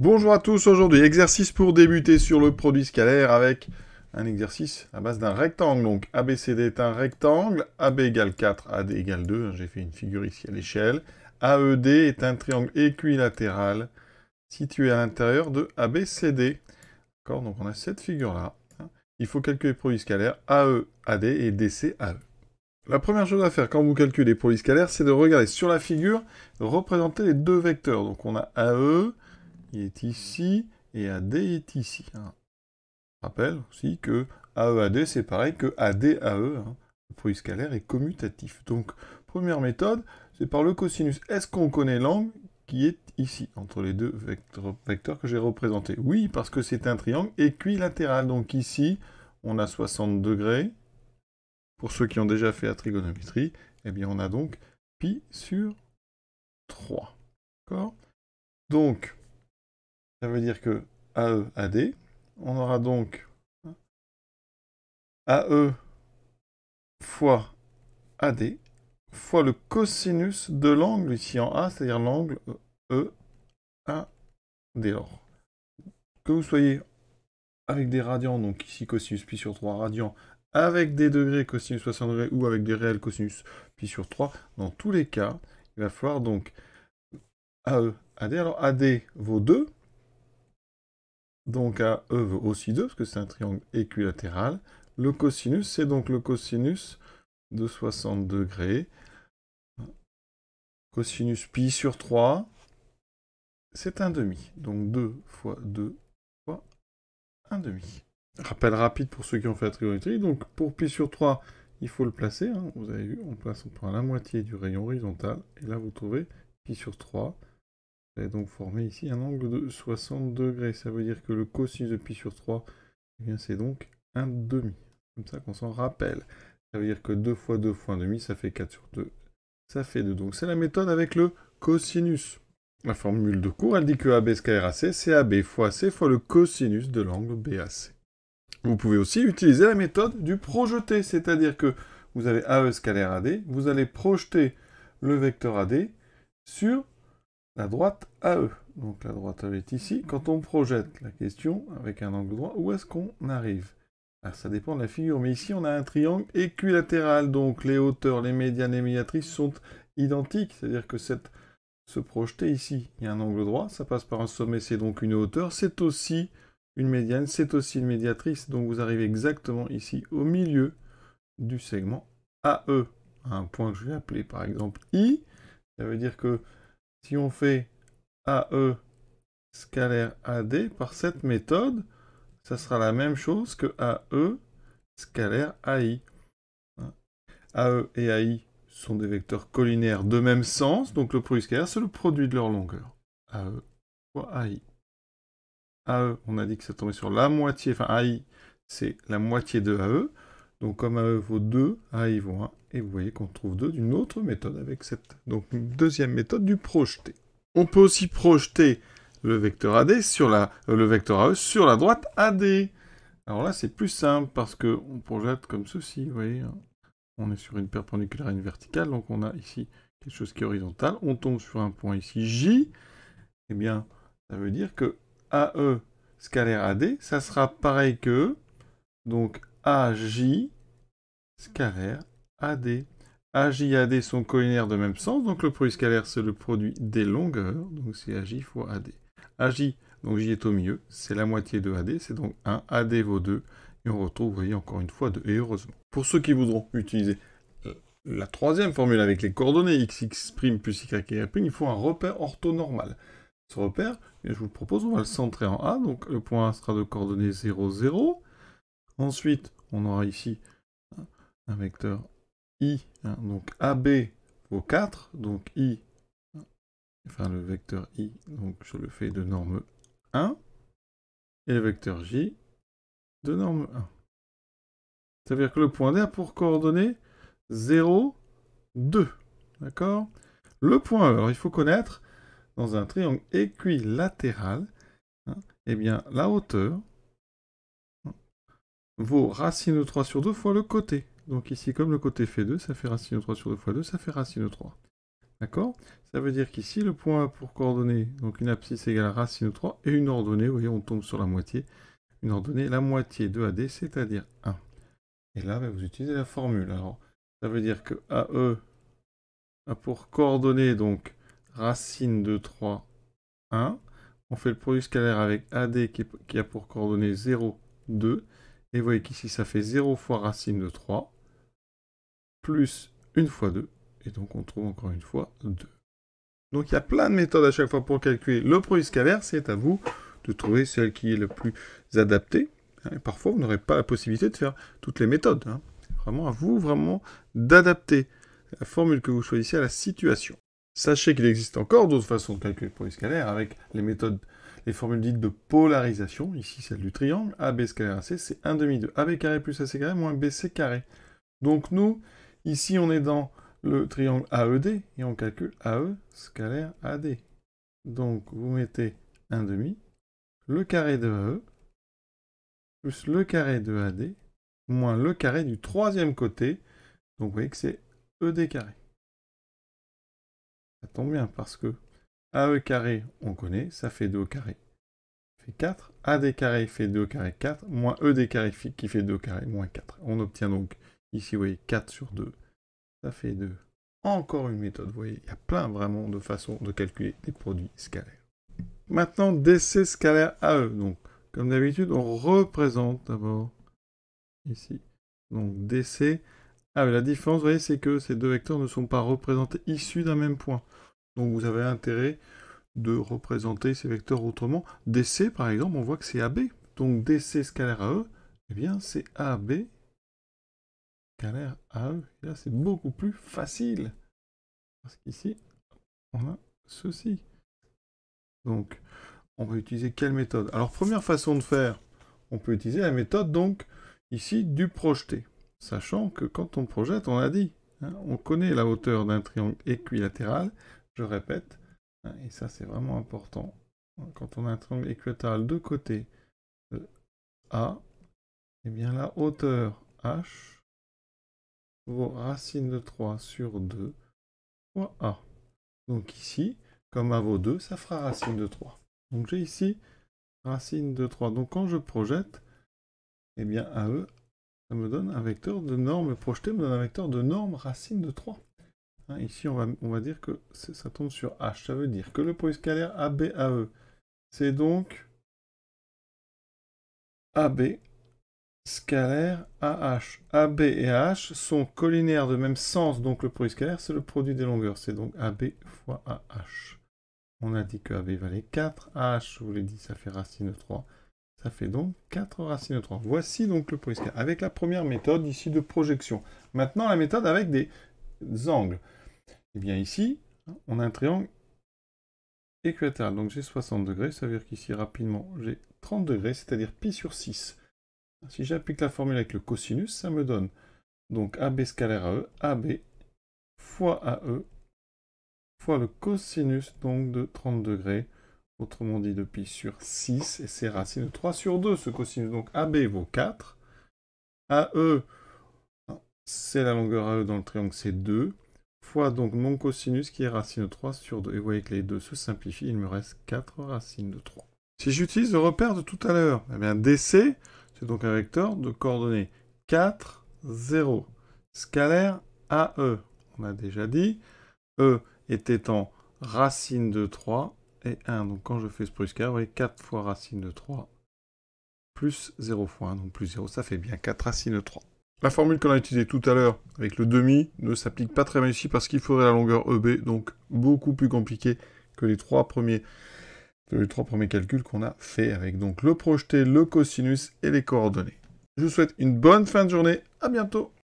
Bonjour à tous, aujourd'hui exercice pour débuter sur le produit scalaire avec un exercice à base d'un rectangle. Donc ABCD est un rectangle, AB égale 4, AD égale 2, hein, j'ai fait une figure ici à l'échelle. AED est un triangle équilatéral situé à l'intérieur de ABCD. D'accord, donc on a cette figure-là. Hein. Il faut calculer les produits scalaires AE, AD et DC, AE. La première chose à faire quand vous calculez les produits scalaires, c'est de regarder sur la figure, représenter les deux vecteurs. Donc on a AE, il est ici et AD est ici. Hein. rappelle aussi que AEAD, c'est pareil que ADAE. Hein. Le produit scalaire est commutatif. Donc, première méthode, c'est par le cosinus. Est-ce qu'on connaît l'angle qui est ici, entre les deux vecteurs, que j'ai représentés Oui, parce que c'est un triangle équilatéral. Donc ici, on a 60 degrés. Pour ceux qui ont déjà fait la trigonométrie, eh bien on a donc pi sur 3. D'accord Donc, ça veut dire que AE, AD. On aura donc AE fois AD fois le cosinus de l'angle ici en A, c'est-à-dire l'angle EAD. Alors, que vous soyez avec des radians, donc ici cosinus pi sur 3 radians, avec des degrés cosinus 60 degrés ou avec des réels cosinus pi sur 3, dans tous les cas, il va falloir donc AE, AD. Alors AD vaut 2, donc à E aussi 2, parce que c'est un triangle équilatéral. Le cosinus, c'est donc le cosinus de 60 degrés. Cosinus pi sur 3, c'est un demi. Donc 2 fois 2 fois 1 demi. Rappel rapide pour ceux qui ont fait la trigonométrie. Donc pour pi sur 3, il faut le placer. Hein. Vous avez vu, on place on prend la moitié du rayon horizontal. Et là, vous trouvez pi sur 3 allez donc former ici un angle de 60 degrés. Ça veut dire que le cosinus de pi sur 3, eh bien c'est donc un demi. Comme ça qu'on s'en rappelle. Ça veut dire que 2 fois 2 fois 1 demi, ça fait 4 sur 2. Ça fait 2. Donc c'est la méthode avec le cosinus. La formule de cours, elle dit que AB scalaire AC, c'est AB fois C fois le cosinus de l'angle BAC. Vous pouvez aussi utiliser la méthode du projeté, c'est-à-dire que vous avez AE scalaire AD, vous allez projeter le vecteur AD sur la droite AE. Donc la droite est ici. Quand on projette la question avec un angle droit, où est-ce qu'on arrive Alors, ah, Ça dépend de la figure, mais ici on a un triangle équilatéral, donc les hauteurs, les médianes, les médiatrices sont identiques, c'est-à-dire que cette, se projeter ici, il y a un angle droit, ça passe par un sommet, c'est donc une hauteur, c'est aussi une médiane, c'est aussi une médiatrice, donc vous arrivez exactement ici au milieu du segment AE, un point que je vais appeler par exemple I, ça veut dire que si on fait AE scalaire AD par cette méthode, ça sera la même chose que AE scalaire AI. AE et AI sont des vecteurs collinaires de même sens, donc le produit scalaire, c'est le produit de leur longueur. AE fois AI. AE, on a dit que ça tombait sur la moitié, enfin AI, c'est la moitié de AE. Donc comme AE vaut 2, AI vaut 1, et vous voyez qu'on trouve deux d'une autre méthode avec cette donc une deuxième méthode du projeté. On peut aussi projeter le vecteur AD sur la euh, le vecteur AE sur la droite AD. Alors là, c'est plus simple parce que on projette comme ceci, vous voyez. On est sur une perpendiculaire à une verticale, donc on a ici quelque chose qui est horizontal. On tombe sur un point ici J. Eh bien, ça veut dire que AE scalaire AD, ça sera pareil que donc AJ scalaire AD. AJ sont collinaires de même sens, donc le produit scalaire, c'est le produit des longueurs, donc c'est AJ fois AD. AJ, donc J est au milieu, c'est la moitié de AD, c'est donc 1, AD vaut 2, et on retrouve, vous voyez, encore une fois 2, et heureusement. Pour ceux qui voudront utiliser euh, la troisième formule avec les coordonnées xx' plus y il faut un repère orthonormal. Ce repère, eh je vous le propose, on va le centrer en A, donc le point A sera de coordonnées 0, 0. Ensuite, on aura ici un vecteur i, hein, donc AB vaut 4, donc i, enfin le vecteur i, donc je le fais de norme 1, et le vecteur j de norme 1. C'est-à-dire que le point D a pour coordonnées 0, 2. D'accord Le point E, alors il faut connaître, dans un triangle équilatéral, hein, eh bien la hauteur vaut racine de 3 sur 2 fois le côté. Donc ici, comme le côté fait 2, ça fait racine de 3 sur 2 fois 2, ça fait racine de 3. D'accord Ça veut dire qu'ici, le point A pour coordonnées, donc une abscisse égale à racine de 3, et une ordonnée, vous voyez, on tombe sur la moitié. Une ordonnée, la moitié de AD, c'est-à-dire 1. Et là, ben, vous utilisez la formule. Alors, ça veut dire que AE a pour coordonnées, donc, racine de 3, 1. On fait le produit scalaire avec AD qui, qui a pour coordonnées 0, 2. Et vous voyez qu'ici, ça fait 0 fois racine de 3 plus une fois 2, et donc on trouve encore une fois 2. Donc il y a plein de méthodes à chaque fois pour calculer le produit scalaire, c'est à vous de trouver celle qui est la plus adaptée. Hein, et parfois, vous n'aurez pas la possibilité de faire toutes les méthodes. Hein. Vraiment à vous vraiment d'adapter la formule que vous choisissez à la situation. Sachez qu'il existe encore d'autres façons de calculer le produit scalaire avec les méthodes, les formules dites de polarisation, ici celle du triangle, AB scalaire AC, c'est 1 demi de AB carré plus AC carré moins BC carré. Donc nous, Ici, on est dans le triangle AED et on calcule AE scalaire AD. Donc, vous mettez 1 demi, le carré de AE, plus le carré de AD, moins le carré du troisième côté. Donc, vous voyez que c'est ED carré. Ça tombe bien parce que AE carré, on connaît, ça fait 2 au carré, fait 4. AD carré fait 2 au carré, 4, moins ED carré qui fait 2 carré, moins 4. On obtient donc Ici, vous voyez, 4 sur 2, ça fait 2. Encore une méthode, vous voyez, il y a plein vraiment de façons de calculer des produits scalaires. Maintenant, DC scalaire AE. Donc, comme d'habitude, on représente d'abord ici. Donc, DC. Ah, la différence, vous voyez, c'est que ces deux vecteurs ne sont pas représentés issus d'un même point. Donc, vous avez intérêt de représenter ces vecteurs autrement. DC, par exemple, on voit que c'est AB. Donc, DC scalaire AE, eh bien, c'est AB l'air à eux. là, c'est beaucoup plus facile. Parce qu'ici, on a ceci. Donc, on va utiliser quelle méthode Alors, première façon de faire, on peut utiliser la méthode, donc, ici, du projeté. Sachant que quand on projette, on a dit, hein, on connaît la hauteur d'un triangle équilatéral, je répète, hein, et ça, c'est vraiment important. Quand on a un triangle équilatéral de côté A, et eh bien la hauteur H vaut racine de 3 sur 2 fois a. Donc ici, comme a vaut 2, ça fera racine de 3. Donc j'ai ici racine de 3. Donc quand je projette, eh bien AE, ça me donne un vecteur de norme projeté, me donne un vecteur de norme racine de 3. Hein, ici, on va, dire que ça tombe sur H. Ça veut dire que le scalaire scalaire ABAE, c'est donc AB scalaire AH. AB et AH sont collinaires de même sens, donc le produit scalaire, c'est le produit des longueurs. C'est donc AB fois AH. On a dit que AB valait 4. AH, je vous l'ai dit, ça fait racine de 3. Ça fait donc 4 racine de 3. Voici donc le produit scalaire avec la première méthode ici de projection. Maintenant, la méthode avec des angles. Et eh bien ici, on a un triangle équilatéral. Donc j'ai 60 degrés, ça veut dire qu'ici, rapidement, j'ai 30 degrés, c'est-à-dire pi sur 6. Si j'applique la formule avec le cosinus, ça me donne donc AB scalaire AE, AB fois AE fois le cosinus donc de 30 degrés, autrement dit de pi sur 6, et c'est racine de 3 sur 2 ce cosinus. Donc AB vaut 4, AE, c'est la longueur AE dans le triangle, c'est 2, fois donc mon cosinus qui est racine de 3 sur 2. Et vous voyez que les deux se simplifient, il me reste 4 racines de 3. Si j'utilise le repère de tout à l'heure, eh DC, c'est donc un vecteur de coordonnées 4, 0, scalaire E. On a déjà dit, E était en racine de 3 et 1. Donc quand je fais ce scalaire, vous voyez 4 fois racine de 3, plus 0 fois 1, donc plus 0, ça fait bien 4 racine de 3. La formule qu'on a utilisée tout à l'heure avec le demi ne s'applique pas très bien ici parce qu'il faudrait la longueur EB, donc beaucoup plus compliqué que les trois premiers les trois premiers calculs qu'on a fait avec donc le projeté, le cosinus et les coordonnées. Je vous souhaite une bonne fin de journée, à bientôt